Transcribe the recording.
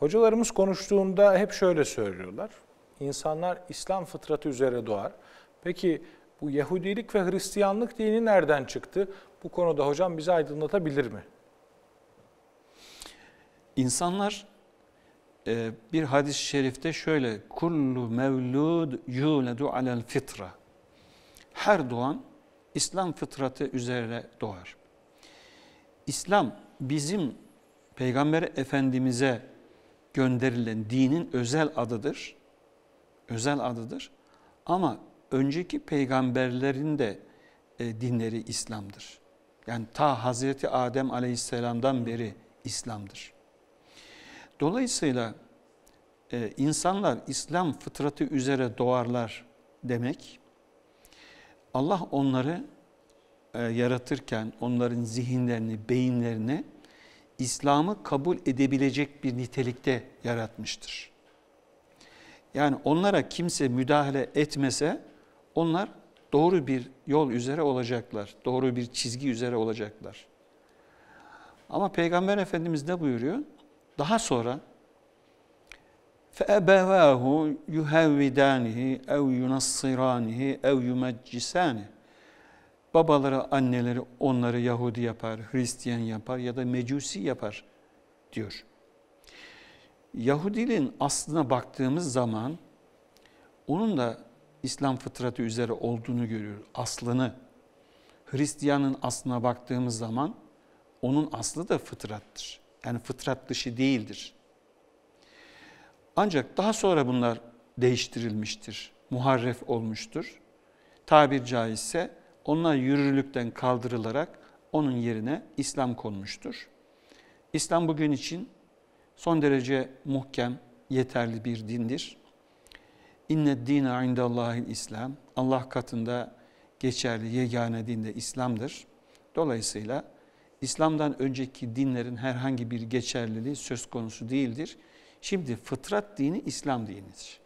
Hocalarımız konuştuğunda hep şöyle söylüyorlar. İnsanlar İslam fıtratı üzere doğar. Peki bu Yahudilik ve Hristiyanlık dini nereden çıktı? Bu konuda hocam bizi aydınlatabilir mi? İnsanlar e, bir hadis-i şerifte şöyle kullu mevlud yuledu alel fitra her doğan İslam fıtratı üzere doğar. İslam bizim Peygamber Efendimiz'e gönderilen dinin özel adıdır. Özel adıdır. Ama önceki peygamberlerin de e, dinleri İslam'dır. Yani ta Hazreti Adem aleyhisselamdan beri İslam'dır. Dolayısıyla e, insanlar İslam fıtratı üzere doğarlar demek, Allah onları e, yaratırken onların zihinlerini, beyinlerini İslam'ı kabul edebilecek bir nitelikte yaratmıştır. Yani onlara kimse müdahale etmese onlar doğru bir yol üzere olacaklar. Doğru bir çizgi üzere olacaklar. Ama Peygamber Efendimiz ne buyuruyor? Daha sonra فَاَبَوَاهُ يُهَوِّدَانِهِ اَوْ يُنَصِّرَانِهِ اَوْ يُمَجِّسَانِهِ babaları, anneleri onları Yahudi yapar, Hristiyan yapar ya da Mecusi yapar diyor. Yahudi'nin aslına baktığımız zaman onun da İslam fıtratı üzere olduğunu görüyoruz. Aslını. Hristiyanın aslına baktığımız zaman onun aslı da fıtrattır. Yani fıtrat dışı değildir. Ancak daha sonra bunlar değiştirilmiştir. Muharref olmuştur. Tabir caizse onlar yürürlükten kaldırılarak onun yerine İslam konmuştur. İslam bugün için son derece muhkem, yeterli bir dindir. İnne dine indallahil İslam. Allah katında geçerli yegane din de İslam'dır. Dolayısıyla İslam'dan önceki dinlerin herhangi bir geçerliliği söz konusu değildir. Şimdi fıtrat dini İslam dinidir.